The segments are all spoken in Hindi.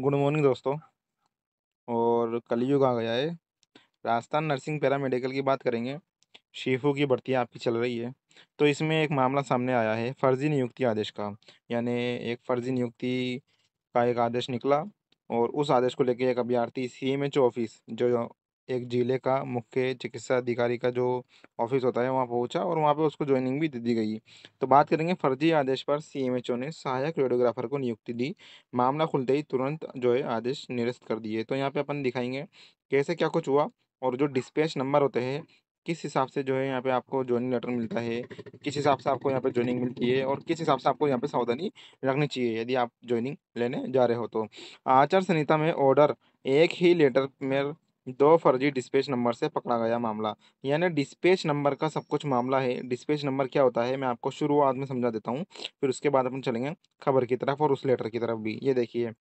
गुड मॉर्निंग दोस्तों और कलयुग आ गया है राजस्थान नर्सिंग पैरा मेडिकल की बात करेंगे शीफू की भर्ती आपकी चल रही है तो इसमें एक मामला सामने आया है फ़र्ज़ी नियुक्ति आदेश का यानी एक फ़र्ज़ी नियुक्ति का एक आदेश निकला और उस आदेश को लेकर एक अभ्यर्थी सी एम एच ऑफिस जो एक जिले का मुख्य चिकित्सा अधिकारी का जो ऑफिस होता है वहाँ पहुँचा और वहाँ पे उसको ज्वाइनिंग भी दे दी गई तो बात करेंगे फर्जी आदेश पर सीएमएचओ ने सहायक रेडियोग्राफर को नियुक्ति दी मामला खुलते ही तुरंत जो है आदेश निरस्त कर दिए तो यहाँ पे अपन दिखाएंगे कैसे क्या कुछ हुआ और जो डिस्पैच नंबर होते हैं किस हिसाब से जो है यहाँ पे आपको ज्वाइनिंग लेटर मिलता है किस हिसाब से आपको यहाँ पे ज्वाइनिंग मिलती है और किस हिसाब से आपको यहाँ पे सावधानी रखनी चाहिए यदि आप ज्वाइनिंग लेने जा रहे हो तो आचार संहिता में ऑर्डर एक ही लेटर में दो फर्जी डिस्पैच नंबर से पकड़ा गया मामला यानी डिस्पैच नंबर का सब कुछ मामला है डिस्पैच नंबर क्या होता है मैं आपको शुरुआत में समझा देता हूँ फिर उसके बाद अपन चलेंगे खबर की तरफ और उस लेटर की तरफ भी ये देखिए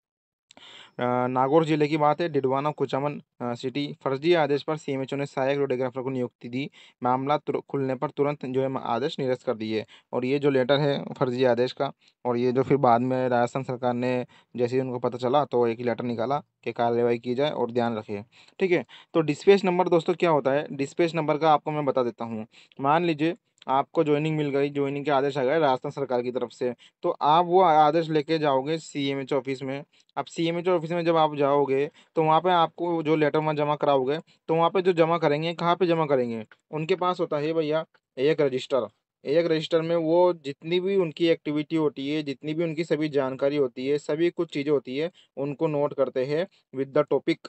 नागौर जिले की बात है डिडवाना कुचामन सिटी फर्जी आदेश पर सी ने सहायक रोडोग्राफर को नियुक्ति दी मामला खुलने पर तुरंत जो है आदेश निरस्त कर दिए और ये जो लेटर है फर्जी आदेश का और ये जो फिर बाद में राजस्थान सरकार ने जैसे ही उनको पता चला तो एक लेटर निकाला कि कार्रवाई की जाए और ध्यान रखे ठीक है तो डिस्पेच नंबर दोस्तों क्या होता है डिस्पेच नंबर का आपको मैं बता देता हूँ मान लीजिए आपको ज्वाइनिंग मिल गई ज्वाइनिंग के आदेश आ गए राजस्थान सरकार की तरफ से तो आप वो आदेश लेके जाओगे सीएमएच ऑफिस में आप सीएमएच ऑफिस में जब आप जाओगे तो वहाँ पे आपको जो लेटर वहाँ जमा कराओगे तो वहाँ पे जो जमा करेंगे कहाँ पे जमा करेंगे उनके पास होता है भैया एक रजिस्टर एक रजिस्टर में वो जितनी भी उनकी एक्टिविटी होती है जितनी भी उनकी सभी जानकारी होती है सभी कुछ चीज़ें होती है उनको नोट करते हैं विद द टॉपिक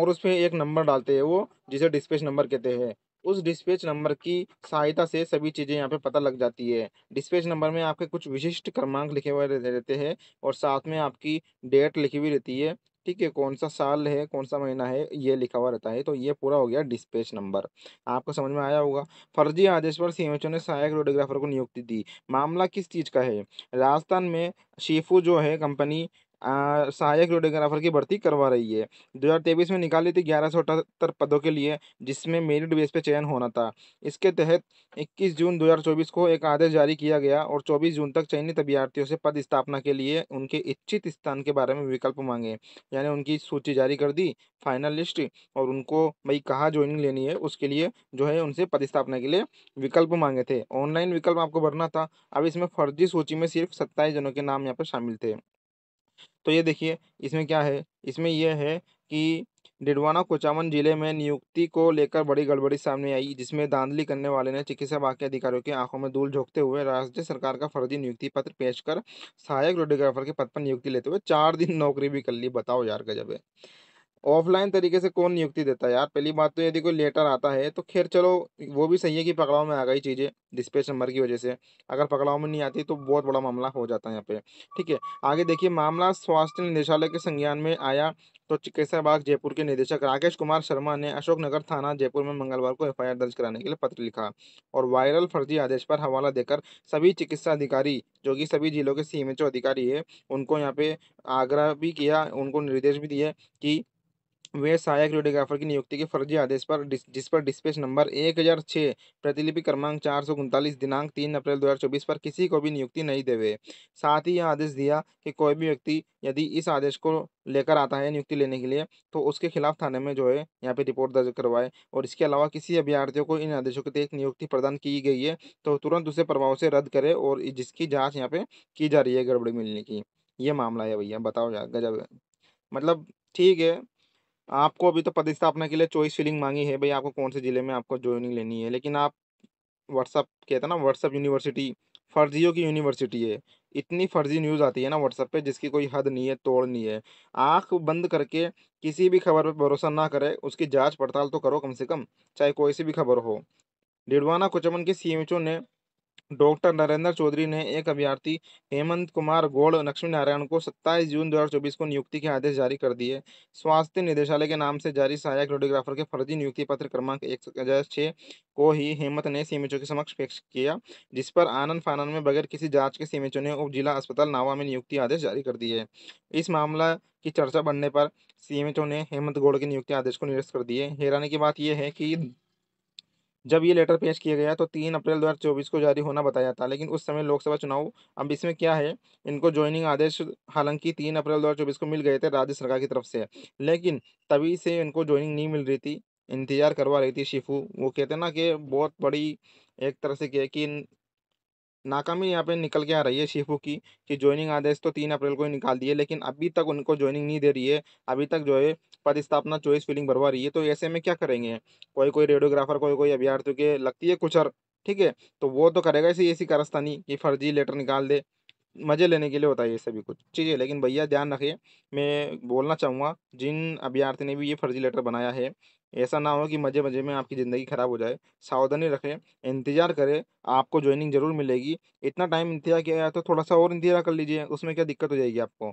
और उस पर एक नंबर डालते हैं वो जिसे डिस्पेच नंबर कहते हैं उस डिस्पेच नंबर की सहायता से सभी चीज़ें यहाँ पे पता लग जाती है डिस्पेच नंबर में आपके कुछ विशिष्ट क्रमांक लिखे हुए रहते हैं और साथ में आपकी डेट लिखी हुई रहती है ठीक है कौन सा साल है कौन सा महीना है ये लिखा हुआ रहता है तो ये पूरा हो गया डिस्पेच नंबर आपको समझ में आया होगा फर्जी आदेश पर सी ने सहायक रोडोग्राफर को नियुक्ति दी मामला किस चीज़ का है राजस्थान में शीफू जो है कंपनी सहायक रेडियोग्राफर की भर्ती करवा रही है 2023 में निकाली थी ग्यारह सौ अठहत्तर पदों के लिए जिसमें मेरिट बेस पर चयन होना था इसके तहत 21 जून 2024 को एक आदेश जारी किया गया और 24 जून तक चयनित अभ्यर्थियों से पद स्थापना के लिए उनके इच्छित स्थान के बारे में विकल्प मांगे यानी उनकी सूची जारी कर दी फाइनल लिस्ट और उनको भाई कहाँ ज्वाइनिंग लेनी है उसके लिए जो है उनसे पद स्थापना के लिए विकल्प मांगे थे ऑनलाइन विकल्प आपको भरना था अब इसमें फर्जी सूची में सिर्फ सत्ताईस जनों के नाम यहाँ पर शामिल थे तो ये देखिए इसमें क्या है इसमें यह है कि डिडवाना कोचामन जिले में नियुक्ति को लेकर बड़ी गड़बड़ी सामने आई जिसमें दांधली करने वाले ने चिकित्सा बाकी अधिकारियों की आंखों में धूल झोंकते हुए राज्य सरकार का फर्जी नियुक्ति पत्र पेश कर सहायक रोडियोग्राफर के पद पर नियुक्ति लेते हुए चार दिन नौकरी भी कर ली बताओ यार गजब है ऑफलाइन तरीके से कौन नियुक्ति देता है यार पहली बात तो यदि कोई लेटर आता है तो खैर चलो वो भी सही है कि पकड़ाव में आ गई चीज़ें डिस्पैच नंबर की वजह से अगर पकड़ाव में नहीं आती तो बहुत बड़ा मामला हो जाता है यहाँ पे ठीक है आगे देखिए मामला स्वास्थ्य निदेशालय के संज्ञान में आया तो चिकित्सा विभाग जयपुर के निदेशक राकेश कुमार शर्मा ने अशोकनगर थाना जयपुर में मंगलवार को एफ दर्ज कराने के लिए पत्र लिखा और वायरल फर्जी आदेश पर हवाला देकर सभी चिकित्सा अधिकारी जो कि सभी जिलों के सी अधिकारी है उनको यहाँ पे आग्रह भी किया उनको निर्देश भी दिए कि वे सहायक रेडियोग्राफर की नियुक्ति के फर्जी आदेश पर जिस पर डिस्पेच नंबर एक हज़ार छः प्रतिलिपि क्रमांक चार सौ उनतालीस दिनांक तीन अप्रैल दो हज़ार चौबीस पर किसी को भी नियुक्ति नहीं देवे साथ ही यह आदेश दिया कि कोई भी व्यक्ति यदि इस आदेश को लेकर आता है नियुक्ति लेने के लिए तो उसके खिलाफ थाने में जो है यहाँ पर रिपोर्ट दर्ज करवाए और इसके अलावा किसी अभ्यार्थियों को इन आदेशों के तहत नियुक्ति प्रदान की गई है तो तुरंत उसे प्रभाव से रद्द करे और जिसकी जाँच यहाँ पर की जा रही है गड़बड़ी मिलने की ये मामला है भैया बताओ जा गजब मतलब ठीक है आपको अभी तो पदस्थापना के लिए चॉइस फिलिंग मांगी है भाई आपको कौन से ज़िले में आपको ज्वाइनिंग लेनी है लेकिन आप व्हाट्सअप कहते हैं ना व्हाट्सअप यूनिवर्सिटी फर्जियों की यूनिवर्सिटी है इतनी फर्जी न्यूज़ आती है ना व्हाट्सअप पे जिसकी कोई हद नहीं है तोड़ नहीं है आंख बंद करके किसी भी खबर पर भरोसा ना करे उसकी जांच पड़ताल तो करो कम से कम चाहे कोई सी भी खबर हो डिडवाना कुचमन के सी ने डॉक्टर नरेंद्र चौधरी ने एक अभ्यर्थी हेमंत कुमार गोड़ लक्ष्मी नारायण को 27 जून 2024 को नियुक्ति के आदेश जारी कर दिए स्वास्थ्य निदेशालय के नाम से जारी सहायक रेडियोग्राफर के फर्जी नियुक्ति पत्र क्रमांक एक छः को ही हेमंत ने सीमेचो के समक्ष पेश किया जिस पर आनंद फानंद में बगैर किसी जांच के सीमेचो ने उप जिला अस्पताल नावा में नियुक्ति आदेश जारी कर दिए इस मामला की चर्चा बढ़ने पर सीएमएचओ ने हेमंत गोड के नियुक्ति आदेश को निरस्त कर दिए हैरानी की बात यह है कि जब ये लेटर पेश किया गया तो तीन अप्रैल चौबीस को जारी होना बताया था लेकिन उस समय लोकसभा चुनाव अब इसमें क्या है इनको ज्वाइनिंग आदेश हालांकि तीन अप्रैल चौबीस को मिल गए थे राज्य सरकार की तरफ से लेकिन तभी से इनको ज्वाइनिंग नहीं मिल रही थी इंतजार करवा रही थी शिफू वो कहते ना कि बहुत बड़ी एक तरह से कह कि नाकामी यहाँ पे निकल के आ रही है शिफू की कि ज्वाइनिंग आदेश तो तीन अप्रैल को ही निकाल दिए लेकिन अभी तक उनको ज्वाइनिंग नहीं दे रही है अभी तक जो है पदस्थापना चॉइस फिलिंग भरवा रही है तो ऐसे में क्या करेंगे कोई कोई रेडियोग्राफर कोई कोई अभ्यार्थियों के लगती है कुछ और ठीक है तो वो तो करेगा ऐसी ऐसी कारस्तानी कि फर्जी लेटर निकाल दे मज़े लेने के लिए होता है ये सभी कुछ चीज़ें लेकिन भैया ध्यान रखिए मैं बोलना चाहूँगा जिन अभ्यार्थी ने भी ये फर्जी लेटर बनाया है ऐसा ना हो कि मज़े मज़े में आपकी ज़िंदगी ख़राब हो जाए सावधानी रखें इंतज़ार करें आपको ज्वाइनिंग ज़रूर मिलेगी इतना टाइम इंतज़ार किया जाए तो थोड़ा सा और इंतज़ार कर लीजिए उसमें क्या दिक्कत हो जाएगी आपको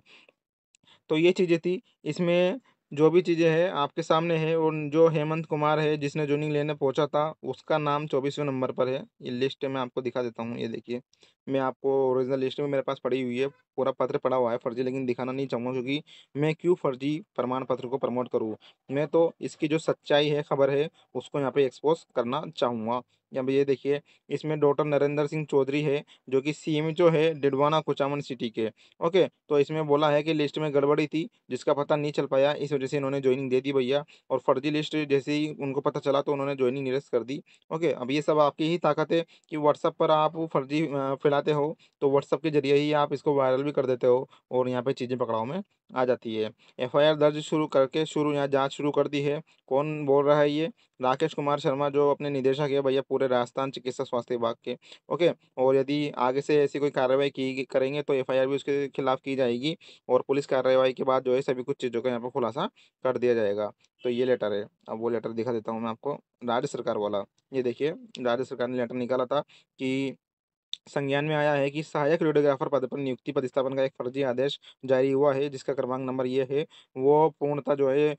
तो ये चीज़ें थी इसमें जो भी चीज़ें हैं आपके सामने है और जो हेमंत कुमार है जिसने जूनिंग लेने पहुंचा था उसका नाम चौबीसवें नंबर पर है ये लिस्ट मैं आपको दिखा देता हूँ ये देखिए मैं आपको ओरिजिनल लिस्ट में मेरे पास पड़ी हुई है पूरा पत्र पड़ा हुआ है फर्जी लेकिन दिखाना नहीं चाहूँगा क्योंकि मैं क्यों फर्जी प्रमाण पत्र को प्रमोट करूँ मैं तो इसकी जो सच्चाई है खबर है उसको यहाँ पर एक्सपोज करना चाहूँगा अब ये देखिए इसमें डॉक्टर नरेंद्र सिंह चौधरी है जो कि सी जो है डिडवाना कुचामन सिटी के ओके तो इसमें बोला है कि लिस्ट में गड़बड़ी थी जिसका पता नहीं चल पाया इस वजह से इन्होंने ज्वाइनिंग दे दी भैया और फर्जी लिस्ट जैसे ही उनको पता चला तो उन्होंने ज्वाइनिंग निरस्त कर दी ओके अब ये सब आपकी ही ताकत है कि व्हाट्सअप पर आप फर्जी फैलाते हो तो व्हाट्सअप के जरिए ही आप इसको वायरल भी कर देते हो और यहाँ पर चीज़ें पकड़ाओ में आ जाती है एफ़ दर्ज शुरू करके शुरू यहाँ जाँच शुरू कर दी है कौन बोल रहा है ये राकेश कुमार शर्मा जो अपने निदेशक है भैया पूरे राजस्थान चिकित्सा स्वास्थ्य विभाग के ओके और यदि आगे से ऐसी कोई कार्रवाई की करेंगे तो एफ भी उसके खिलाफ की जाएगी और पुलिस कार्रवाई के बाद जो है सभी कुछ चीज़ों का यहाँ पर खुलासा कर दिया जाएगा तो ये लेटर है अब वो लेटर दिखा देता हूँ मैं आपको राज्य सरकार वाला ये देखिए राज्य सरकार ने लेटर निकाला था कि संज्ञान में आया है कि सहायक रेडियोग्राफर पद पर नियुक्ति पदस्थापन का एक फर्जी आदेश जारी हुआ है जिसका क्रमांक नंबर ये है वो पूर्णतः जो है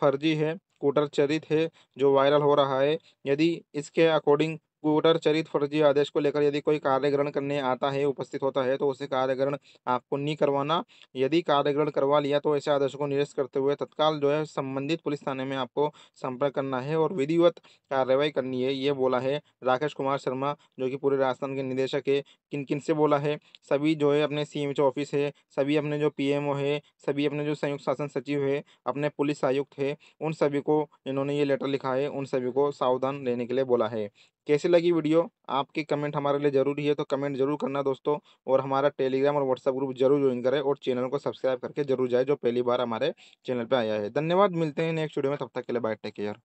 फर्जी है स्कूटर चरित है जो वायरल हो रहा है यदि इसके अकॉर्डिंग चरित फर्जी आदेश को लेकर यदि कोई कार्यग्रहण करने आता है उपस्थित होता है तो उसे कार्यग्रहण आपको नहीं करवाना यदि कार्यग्रहण करवा लिया तो ऐसे आदेश को निरस्त करते हुए तत्काल जो है संबंधित पुलिस थाने में आपको संपर्क करना है और विधिवत कार्रवाई करनी है ये बोला है राकेश कुमार शर्मा जो कि पूरे राजस्थान के निदेशक है किन किन से बोला है सभी जो है अपने सी ऑफिस है सभी अपने जो पी है सभी अपने जो संयुक्त शासन सचिव है अपने पुलिस आयुक्त है उन सभी को इन्होंने ये लेटर लिखा है उन सभी को सावधान रहने के लिए बोला है कैसे लगी वीडियो आपकी कमेंट हमारे लिए ज़रूरी है तो कमेंट जरूर करना दोस्तों और हमारा टेलीग्राम और व्हाट्सअप ग्रुप जरूर ज्वाइन करें और चैनल को सब्सक्राइब करके जरूर जाए जो पहली बार हमारे चैनल पर आया है धन्यवाद मिलते हैं नेक्स्ट वीडियो में तब तक के लिए बाय टेक केयर